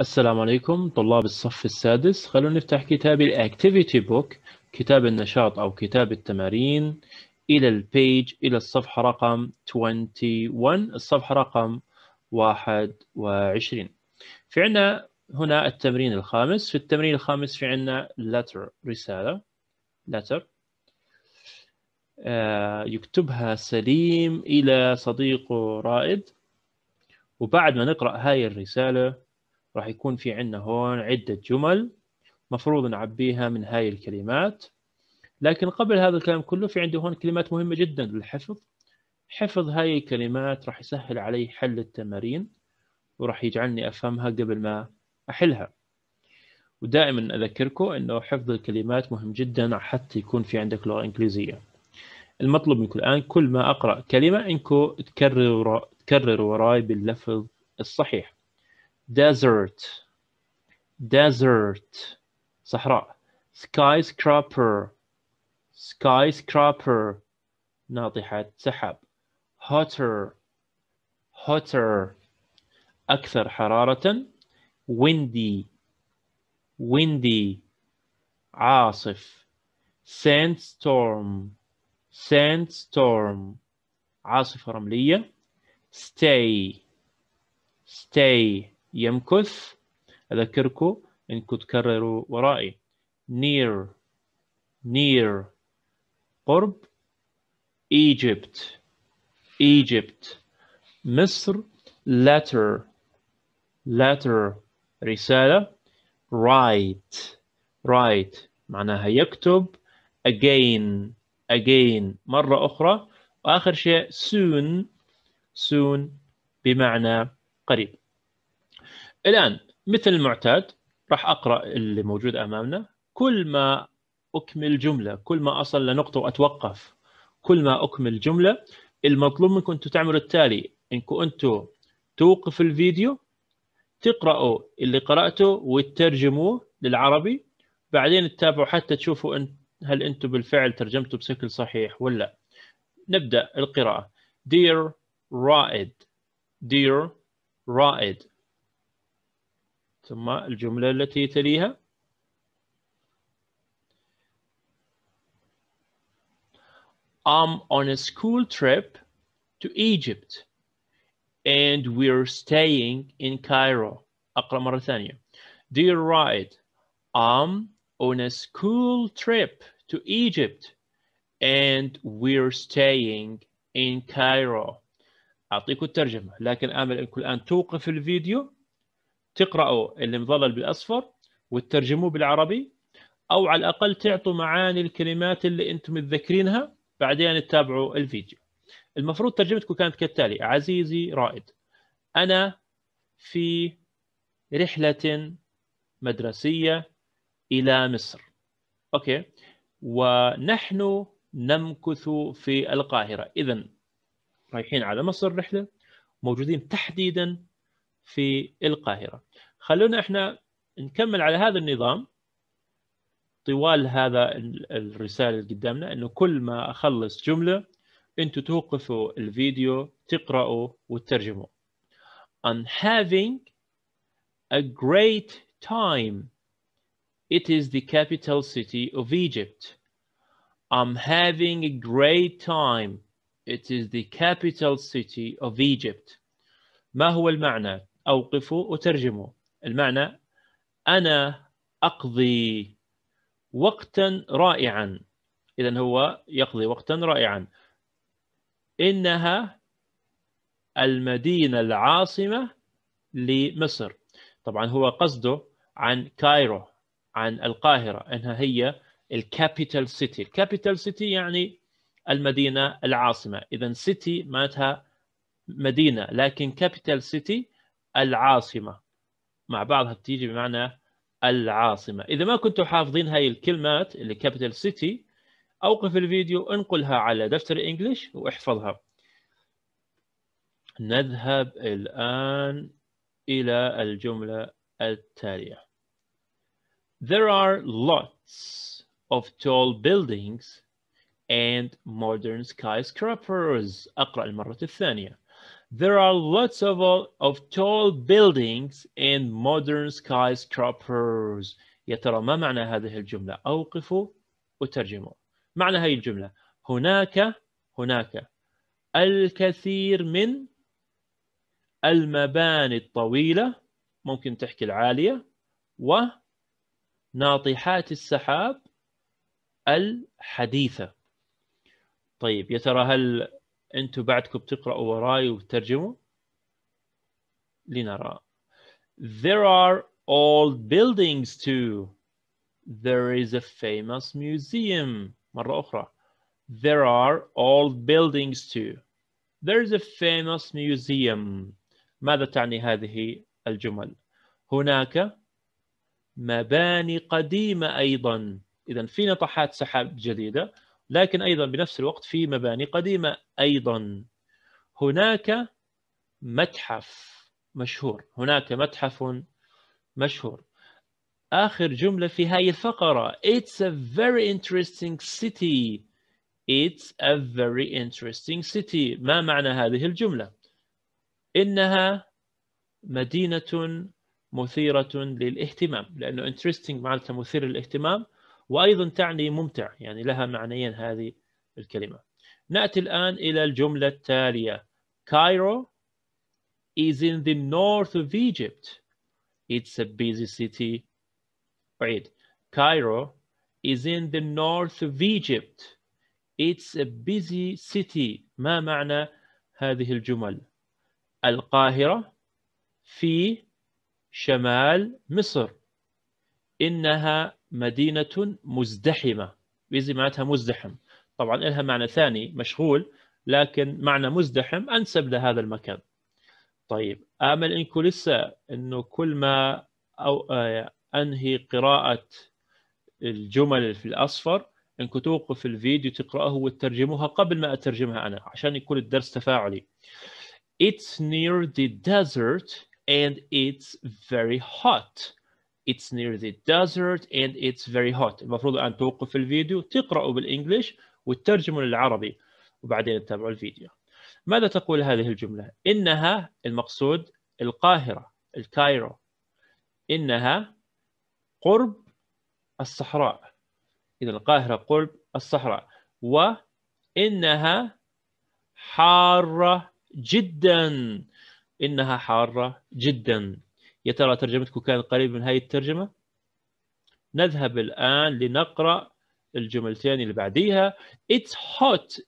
السلام عليكم طلاب الصف السادس خلونا نفتح كتاب الأكتيفيتي بوك كتاب النشاط أو كتاب التمارين إلى البيج إلى الصفحة رقم 21 الصفحة رقم 21 في عنا هنا التمرين الخامس في التمرين الخامس في عنا letter رسالة letter آه، يكتبها سليم إلى صديقه رائد وبعد ما نقرأ هاي الرسالة راح يكون في عندنا هون عدة جمل مفروض نعبيها من هاي الكلمات لكن قبل هذا الكلام كله في عندي هون كلمات مهمة جدا للحفظ حفظ هاي الكلمات راح يسهل علي حل التمارين وراح يجعلني أفهمها قبل ما أحلها ودائما أذكركم أنه حفظ الكلمات مهم جدا حتى يكون في عندك لغة إنجليزية المطلوب منكم الآن كل ما أقرأ كلمة أنكم تكرر تكرر وراي باللفظ الصحيح desert desert صحراء skyscraper skyscraper ناطحة سحاب hotter hotter أكثر حرارة windy windy عاصف sandstorm sandstorm عاصفة رملية stay stay يمكث أذكركم إنكم تكرروا ورائي near near قرب Egypt Egypt مصر letter letter رسالة write write معناها يكتب again again مرة أخرى وآخر شيء soon soon بمعنى قريب الان مثل المعتاد راح اقرا اللي موجود امامنا كل ما اكمل جمله كل ما اصل لنقطه واتوقف كل ما اكمل جمله المطلوب منكم انتم تعملوا التالي انكم انتم توقف الفيديو تقرأوا اللي قرأته وترجموه للعربي بعدين تتابعوا حتى تشوفوا ان هل انتم بالفعل ترجمتوا بشكل صحيح ولا نبدأ القراءة دير رائد دير رائد ثم الجملة التي تليها I'm on a school trip to Egypt and we're staying in Cairo أقرأ مرة ثانية Dear write I'm on a school trip to Egypt and we're staying in Cairo أعطيكم الترجمة لكن آمل أنكم الآن توقف الفيديو تقرأوا المظلل بالأصفر وترجموه بالعربي أو على الأقل تعطوا معاني الكلمات اللي أنتم متذكرينها بعدين تتابعوا الفيديو المفروض ترجمتكم كانت كالتالي عزيزي رائد أنا في رحلة مدرسية إلى مصر أوكي ونحن نمكث في القاهرة إذا رايحين على مصر رحلة موجودين تحديدا في القاهرة خلونا احنا نكمل على هذا النظام طوال هذا الرسالة اللي قدامنا انه كل ما اخلص جملة انتوا توقفوا الفيديو تقرأوا وترجموا I'm having a great time It is the capital city of Egypt I'm having a great time It is the capital city of Egypt ما هو المعنى أوقفوا أترجموا المعنى أنا أقضي وقتا رائعا إذا هو يقضي وقتا رائعا إنها المدينة العاصمة لمصر طبعا هو قصده عن كايرو عن القاهرة أنها هي الكابيتال سيتي الكابيتال سيتي يعني المدينة العاصمة إذا سيتي معناتها مدينة لكن كابيتال سيتي العاصمة مع بعضها بتيجي بمعنى العاصمة إذا ما كنتوا حافظين هاي الكلمات اللي كابيتال سيتي أوقف الفيديو انقلها على دفتر إنجليش واحفظها نذهب الآن إلى الجملة التالية There are lots of tall buildings and modern skyscrapers أقرأ المرة الثانية There are lots of, uh, of tall buildings and modern skyscrapers. يا ترى ما معنى هذه الجملة؟ أوقفوا وترجموا. معنى هذه الجملة هناك هناك الكثير من المباني الطويلة ممكن تحكي العالية وناطحات السحاب الحديثة طيب يا ترى هل انتم بعدكم بتقرأوا وراي وبترجموا لنرى There are old buildings too There is a famous museum مرة أخرى There are old buildings too There is a famous museum ماذا تعني هذه الجمل؟ هناك مباني قديمة أيضا إذا في نطحات سحاب جديدة لكن أيضا بنفس الوقت في مباني قديمة أيضا هناك متحف مشهور هناك متحف مشهور آخر جملة في هاي الفقرة It's a very interesting city It's a very interesting city ما معنى هذه الجملة؟ إنها مدينة مثيرة للاهتمام لأنه interesting معناته مثير للاهتمام وأيضا تعني ممتع يعني لها معنيين هذه الكلمة نأتي الآن إلى الجملة التالية Cairo is in the north of Egypt It's a busy city أعيد Cairo is in the north of Egypt It's a busy city ما معنى هذه الجمل القاهرة في شمال مصر إنها مدينة مزدحمة بيزي معناتها مزدحم طبعا إلها معنى ثاني مشغول لكن معنى مزدحم أنسب لهذا المكان طيب آمل إنكم لسه أنه كل ما أو آه، أنهي قراءة الجمل في الأصفر انكم توقف الفيديو تقرأه وترجمها قبل ما أترجمها أنا عشان يكون الدرس تفاعلي It's near the desert and it's very hot It's near the desert and it's very hot المفروض الآن توقف الفيديو تقرأه بالإنجليش وترجمه للعربي وبعدين تتابعوا الفيديو ماذا تقول هذه الجملة؟ إنها المقصود القاهرة الكايرو إنها قرب الصحراء إذا القاهرة قرب الصحراء وإنها حارة جدا إنها حارة جدا يا ترى ترجمتكم كانت قريبة من هاي الترجمة نذهب الآن لنقرأ الجملتين اللي بعديها It's hot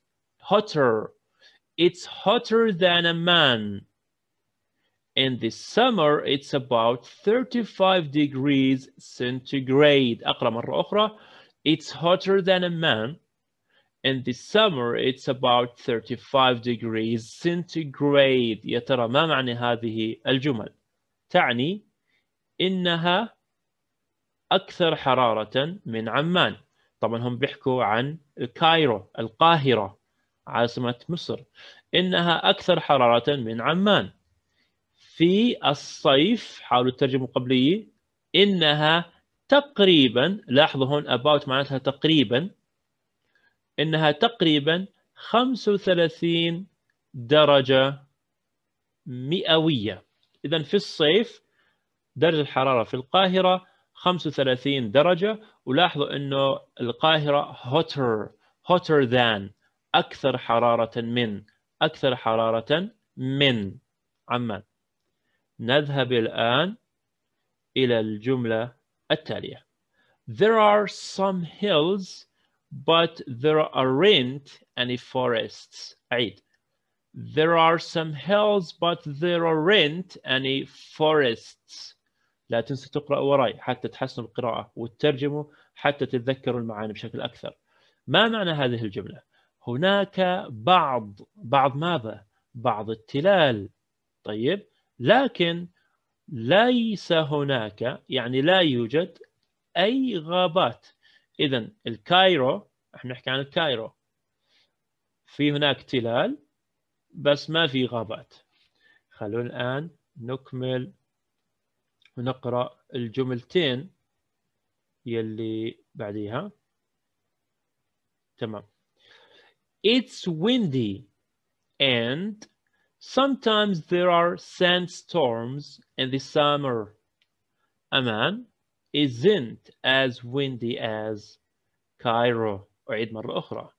hotter It's hotter than a man In the summer it's about 35 degrees centigrade أقرأ مرة أخرى It's hotter than a man In the summer it's about 35 degrees centigrade يا ترى ما معنى هذه الجمل تعني انها اكثر حراره من عمان طبعا هم بيحكوا عن الكايرو القاهره عاصمه مصر انها اكثر حراره من عمان في الصيف حاولوا الترجمه قبليه انها تقريبا لاحظوا هون about معناتها تقريبا انها تقريبا 35 درجه مئويه إذا في الصيف درجة الحرارة في القاهرة 35 درجة ولاحظوا أنه القاهرة hotter hotter than أكثر حرارة من أكثر حرارة من عمان نذهب الآن إلى الجملة التالية There are some hills but there aren't any forests عيد There are some hills but there aren't any forests. لا تنسى تقرأ وراي حتى تحسنوا القراءة وتترجموا حتى تتذكروا المعاني بشكل أكثر. ما معنى هذه الجملة؟ هناك بعض بعض ماذا؟ بعض التلال طيب لكن ليس هناك يعني لا يوجد أي غابات إذا الكايرو احنا نحكي عن الكايرو في هناك تلال بس ما في غابات خلونا الآن نكمل ونقرأ الجملتين يلي بعديها تمام It's windy and sometimes there are sandstorms in the summer. Amman isn't as windy as Cairo. أعيد مرة أخرى.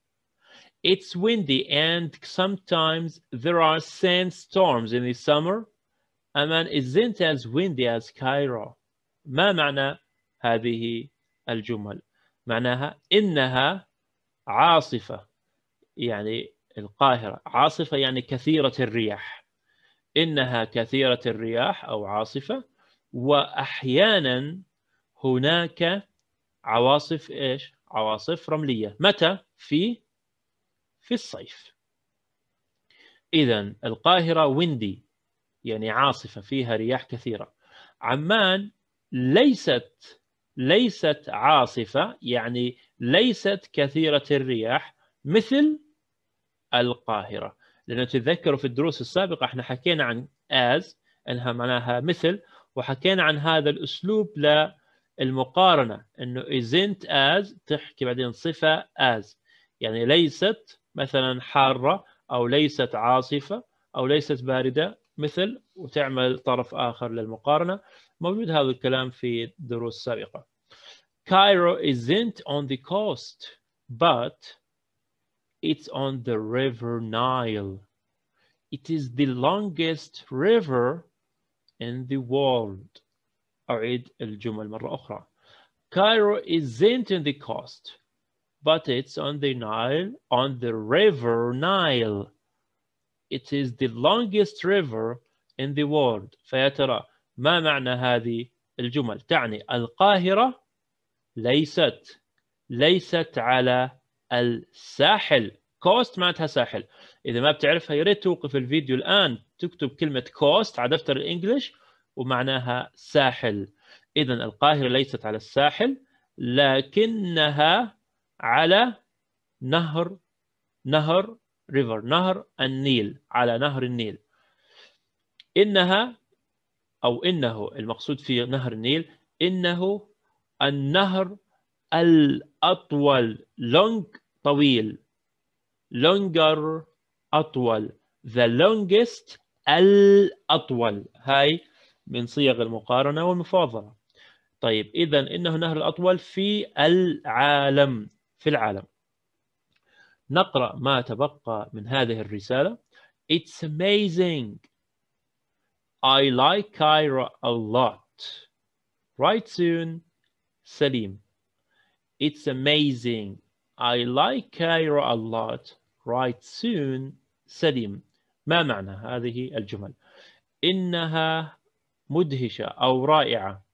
It's windy and sometimes there are sandstorms in the summer. Amman isn't as windy as Cairo. ما معنى هذه الجمل؟ معناها إنها عاصفة يعني القاهرة عاصفة يعني كثيرة الرياح إنها كثيرة الرياح أو عاصفة وأحيانا هناك عواصف إيش؟ عواصف رملية متى؟ في في الصيف إذا القاهرة ويندي يعني عاصفة فيها رياح كثيرة عمان ليست ليست عاصفة يعني ليست كثيرة الرياح مثل القاهرة لأنه تتذكروا في الدروس السابقة احنا حكينا عن as انها معناها مثل وحكينا عن هذا الأسلوب للمقارنة انه isn't as تحكي بعدين صفة as يعني ليست مثلا حارة أو ليست عاصفة أو ليست باردة مثل وتعمل طرف آخر للمقارنة موجود هذا الكلام في دروس سابقة Cairo isn't on the coast but it's on the river Nile It is the longest river in the world أعيد الجمل مرة أخرى Cairo isn't on the coast but it's on the Nile, on the river Nile. It is the longest river in the world. فيا ترى ما معنى هذه الجمل؟ تعني القاهرة ليست ليست على الساحل كوست معناتها ساحل اذا ما بتعرفها يا ريت توقف الفيديو الان تكتب كلمه كوست على دفتر الانجليش ومعناها ساحل اذا القاهره ليست على الساحل لكنها على نهر نهر ريفر نهر النيل على نهر النيل إنها أو إنه المقصود في نهر النيل إنه النهر الأطول long طويل longer أطول the longest الأطول هاي من صيغ المقارنة والمفاضلة طيب إذا إنه نهر الأطول في العالم في العالم نقرأ ما تبقى من هذه الرسالة It's amazing I like Cairo a lot Right soon سليم It's amazing I like Cairo a lot Right soon سليم ما معنى هذه الجمل إنها مدهشة أو رائعة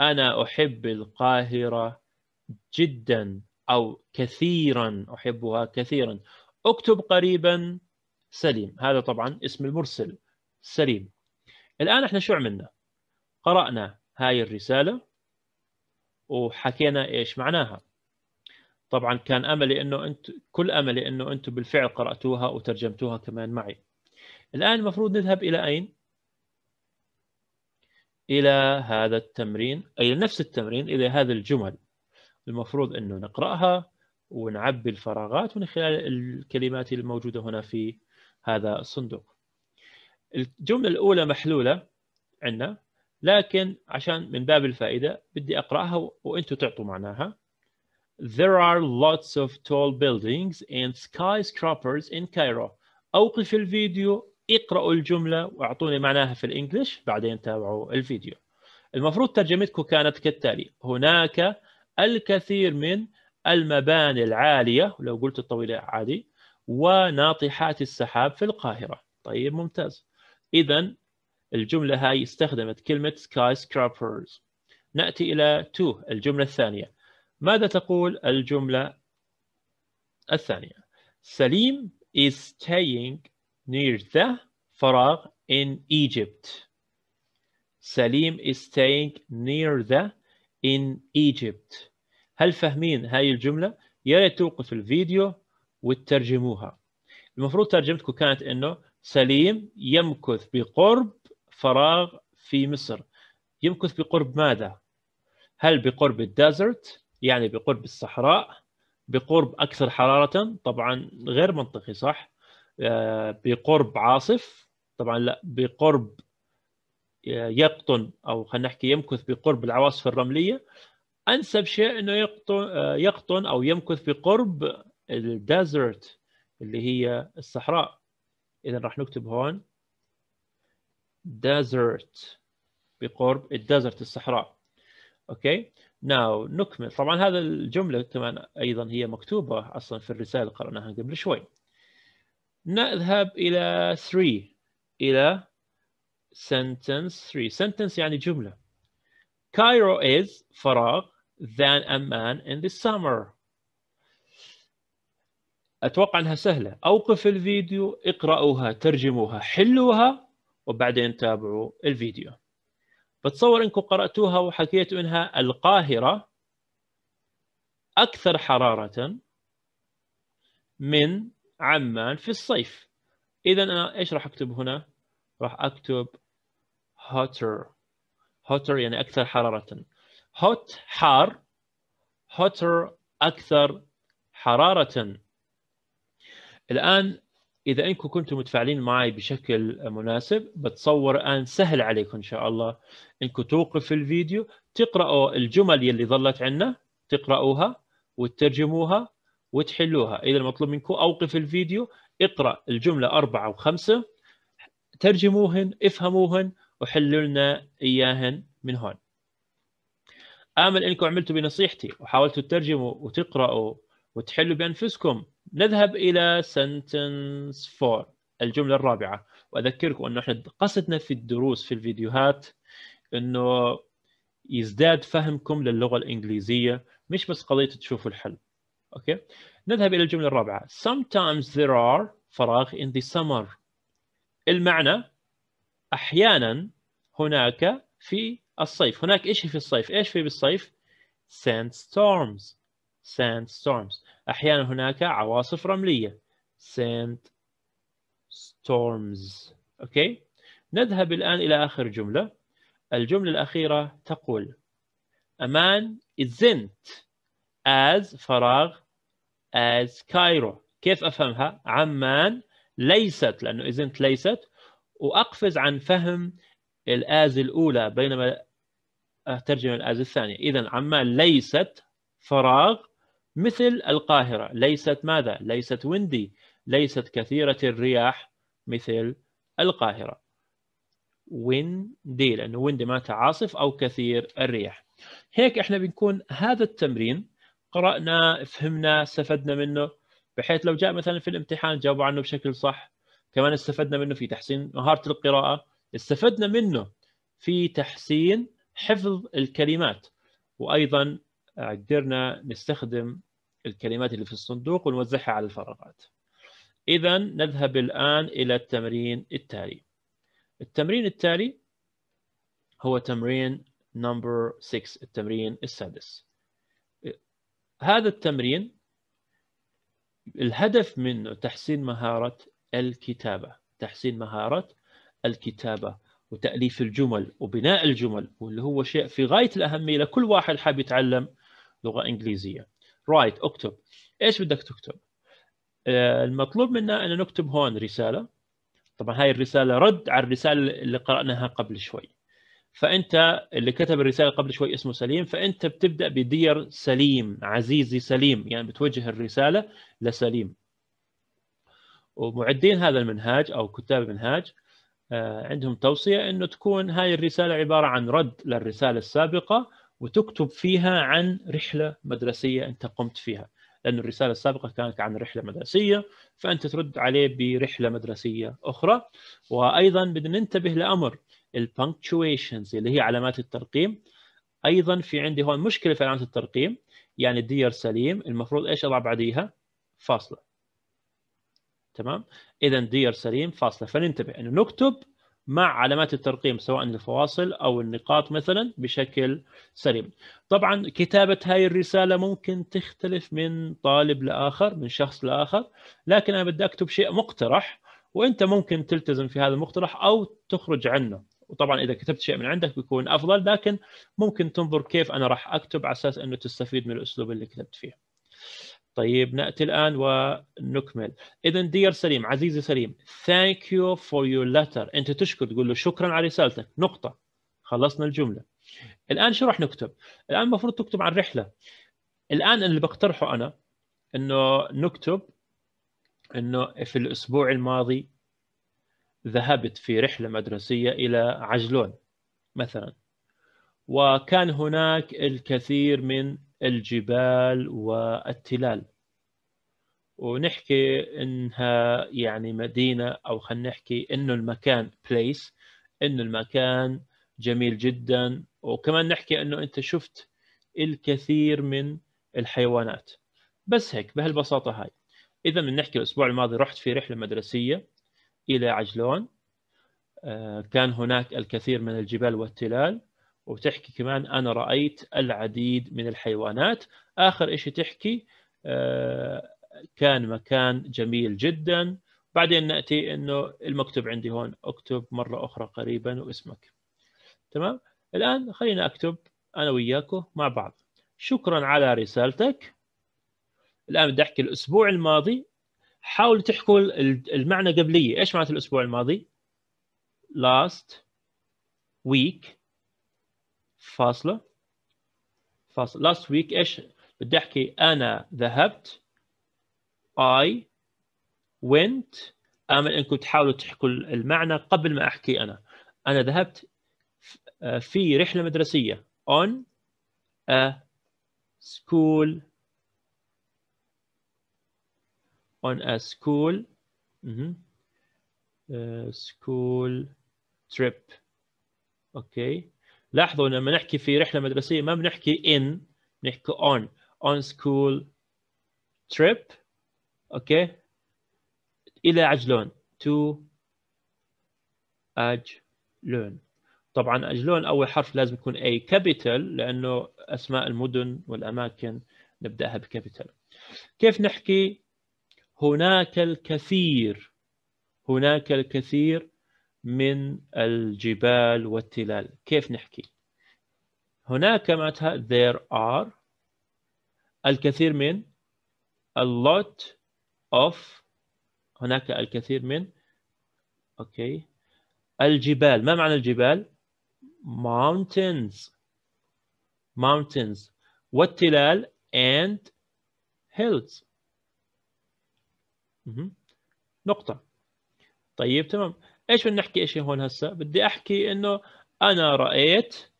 أنا أحب القاهرة جدا أو كثيرا أحبها كثيرا اكتب قريبا سليم هذا طبعا اسم المرسل سليم الآن احنا شو عملنا قرأنا هاي الرسالة وحكينا إيش معناها طبعا كان أملي أنه أنت كل أملي أنه أنتم بالفعل قرأتوها وترجمتوها كمان معي الآن المفروض نذهب إلى أين إلى هذا التمرين أي نفس التمرين إلى هذه الجمل المفروض انه نقراها ونعبي الفراغات من خلال الكلمات الموجوده هنا في هذا الصندوق. الجمله الاولى محلوله عندنا لكن عشان من باب الفائده بدي اقراها وانتم تعطوا معناها. There are lots of tall buildings and skyscrapers in Cairo. اوقف الفيديو اقرأوا الجملة واعطوني معناها في الانجليش بعدين تابعوا الفيديو المفروض ترجمتكم كانت كالتالي هناك الكثير من المباني العالية لو قلت الطويلة عادي وناطحات السحاب في القاهرة طيب ممتاز إذا الجملة هاي استخدمت كلمة سكاي scrapers نأتي إلى تو الجملة الثانية ماذا تقول الجملة الثانية سليم is staying near the فراغ in Egypt سليم is staying near the in Egypt هل فاهمين هاي الجملة؟ يا ريت توقف الفيديو وترجموها المفروض ترجمتكم كانت انه سليم يمكث بقرب فراغ في مصر يمكث بقرب ماذا؟ هل بقرب الديزرت يعني بقرب الصحراء بقرب أكثر حرارة طبعا غير منطقي صح آه، بقرب عاصف طبعا لا بقرب يقطن او خلينا نحكي يمكث بقرب العواصف الرمليه انسب شيء انه يقطن يقطن او يمكث بقرب الديزرت اللي هي الصحراء اذا راح نكتب هون ديزرت بقرب الديزرت الصحراء اوكي ناو نكمل طبعا هذا الجمله كمان ايضا هي مكتوبه اصلا في الرساله اللي قراناها قبل شوي نذهب الى 3 الى sentence 3 sentence يعني جملة Cairo is فراغ than a man in the summer أتوقع أنها سهلة أوقف الفيديو اقرأوها ترجموها حلوها وبعدين تابعوا الفيديو بتصور أنكم قرأتوها وحكيتوا أنها القاهرة أكثر حرارة من عمان في الصيف إذا أنا إيش راح أكتب هنا؟ راح أكتب hotter hotter يعني أكثر حرارة hot حار hotter أكثر حرارة الآن إذا أنكم كنتم متفاعلين معي بشكل مناسب بتصور الآن سهل عليكم إن شاء الله أنكم توقف الفيديو تقرأوا الجمل يلي ظلت عندنا تقرأوها وترجموها وتحلوها إذا المطلوب منكم أوقف الفيديو اقرأ الجملة أربعة وخمسة ترجموهن افهموهن وحلوا لنا اياهن من هون امل انكم عملتوا بنصيحتي وحاولتوا تترجموا وتقراوا وتحلوا بانفسكم نذهب الى sentence 4 الجمله الرابعه واذكركم انه احنا قصدنا في الدروس في الفيديوهات انه يزداد فهمكم للغه الانجليزيه مش بس قضيه تشوفوا الحل اوكي نذهب الى الجمله الرابعه sometimes there are فراغ in the summer المعنى احيانا هناك في الصيف هناك إيش في الصيف إيش في بالصيف sand storms sand storms أحيانا هناك عواصف رملية sand storms أوكي نذهب الآن إلى آخر جملة الجملة الأخيرة تقول A man isn't as فراغ as Cairo كيف أفهمها؟ عمان ليست لأنه isn't ليست وأقفز عن فهم الآز الأولى بينما أترجم الآز الثانية إذا عمان ليست فراغ مثل القاهرة ليست ماذا؟ ليست ويندي ليست كثيرة الرياح مثل القاهرة ويندي لأنه ويندي معناتها عاصف أو كثير الرياح هيك إحنا بنكون هذا التمرين قرأنا فهمنا استفدنا منه بحيث لو جاء مثلا في الامتحان جاوبوا عنه بشكل صح كمان استفدنا منه في تحسين مهارة القراءة استفدنا منه في تحسين حفظ الكلمات وايضا قدرنا نستخدم الكلمات اللي في الصندوق ونوزعها على الفراغات اذا نذهب الان الى التمرين التالي التمرين التالي هو تمرين نمبر 6 التمرين السادس هذا التمرين الهدف منه تحسين مهارة الكتابة تحسين مهارة الكتابه وتاليف الجمل وبناء الجمل واللي هو شيء في غايه الاهميه لكل واحد حاب يتعلم لغه انجليزيه رايت اكتب ايش بدك تكتب آه، المطلوب منا ان نكتب هون رساله طبعا هاي الرساله رد على الرساله اللي قراناها قبل شوي فانت اللي كتب الرساله قبل شوي اسمه سليم فانت بتبدا بدير سليم عزيزي سليم يعني بتوجه الرساله لسليم ومعدين هذا المنهاج او كتاب المنهاج آه، عندهم توصيه انه تكون هاي الرساله عباره عن رد للرساله السابقه وتكتب فيها عن رحله مدرسيه انت قمت فيها لأن الرسالة السابقة كانت عن رحلة مدرسية فأنت ترد عليه برحلة مدرسية أخرى وأيضا بدنا ننتبه لأمر البنكتويشنز اللي هي علامات الترقيم أيضا في عندي هون مشكلة في علامات الترقيم يعني دير سليم المفروض إيش أضع بعديها فاصلة تمام اذا دير سليم فاصله فننتبه انه نكتب مع علامات الترقيم سواء الفواصل او النقاط مثلا بشكل سليم. طبعا كتابه هاي الرساله ممكن تختلف من طالب لاخر من شخص لاخر لكن انا بدي اكتب شيء مقترح وانت ممكن تلتزم في هذا المقترح او تخرج عنه وطبعا اذا كتبت شيء من عندك بيكون افضل لكن ممكن تنظر كيف انا راح اكتب على اساس انه تستفيد من الاسلوب اللي كتبت فيه. طيب ناتي الان ونكمل اذا دير سليم عزيزي سليم ثانك يو فور يور لتر انت تشكر تقول له شكرا على رسالتك نقطه خلصنا الجمله الان شو راح نكتب الان المفروض تكتب عن الرحله الان اللي بقترحه انا انه نكتب انه في الاسبوع الماضي ذهبت في رحله مدرسيه الى عجلون مثلا وكان هناك الكثير من الجبال والتلال ونحكي انها يعني مدينه او خلينا نحكي انه المكان بليس انه المكان جميل جدا وكمان نحكي انه انت شفت الكثير من الحيوانات بس هيك بهالبساطه هاي اذا بنحكي الاسبوع الماضي رحت في رحله مدرسيه الى عجلون آه، كان هناك الكثير من الجبال والتلال وتحكي كمان انا رايت العديد من الحيوانات اخر شيء تحكي آه، كان مكان جميل جدا بعدين ناتي انه المكتوب عندي هون اكتب مره اخرى قريبا واسمك تمام الان خلينا اكتب انا وياكو مع بعض شكرا على رسالتك الان بدي احكي الاسبوع الماضي حاولوا تحكوا المعنى قبليه ايش معنى الاسبوع الماضي last week فاصله فاصله last week ايش بدي احكي انا ذهبت I went امل انكم تحاولوا تحكوا المعنى قبل ما احكي انا انا ذهبت في رحله مدرسيه on a school on a school school trip اوكي لاحظوا لما نحكي في رحله مدرسيه ما بنحكي in بنحكي on on school trip اوكي الى عجلون to اجلون طبعا اجلون اول حرف لازم يكون اي كابيتال لانه اسماء المدن والاماكن نبداها بكابيتال كيف نحكي هناك الكثير هناك الكثير من الجبال والتلال كيف نحكي هناك معناتها there are الكثير من a lot of هناك الكثير من اوكي okay. الجبال ما معنى الجبال mountains mountains والتلال and hills نقطة طيب تمام ايش بدنا نحكي شيء هون هسه بدي احكي انه انا رايت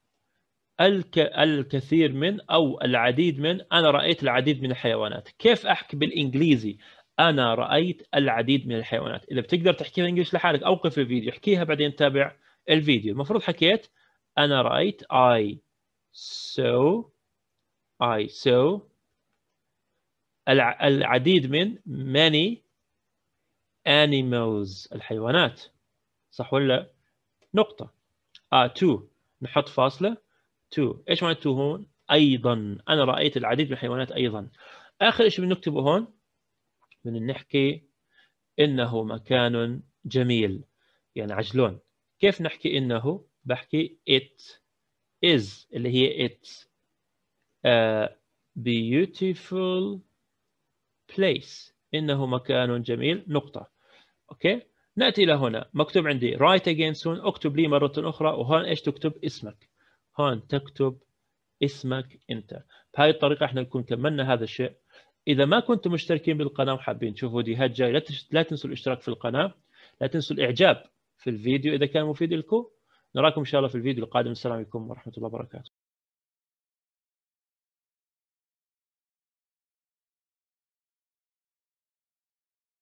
الك... الكثير من او العديد من انا رايت العديد من الحيوانات كيف احكي بالانجليزي انا رايت العديد من الحيوانات اذا بتقدر تحكيها بالانجليزي لحالك اوقف الفيديو احكيها بعدين تابع الفيديو المفروض حكيت انا رايت اي سو اي سو العديد من many animals الحيوانات صح ولا نقطة آه تو نحط فاصلة تو إيش معنى تو هون أيضا أنا رأيت العديد من الحيوانات أيضا آخر شيء بنكتبه هون من نحكي إنه مكان جميل يعني عجلون كيف نحكي إنه بحكي it is اللي هي it a آه، beautiful place إنه مكان جميل نقطة أوكي ناتي الى هنا مكتوب عندي رايت اجين سون اكتب لي مره اخرى وهون ايش تكتب اسمك هون تكتب اسمك انت بهاي الطريقه احنا نكون كملنا هذا الشيء اذا ما كنتم مشتركين بالقناه وحابين تشوفوا فيديوهات جايه لا تش... لا تنسوا الاشتراك في القناه لا تنسوا الاعجاب في الفيديو اذا كان مفيد لكم نراكم ان شاء الله في الفيديو القادم السلام عليكم ورحمه الله وبركاته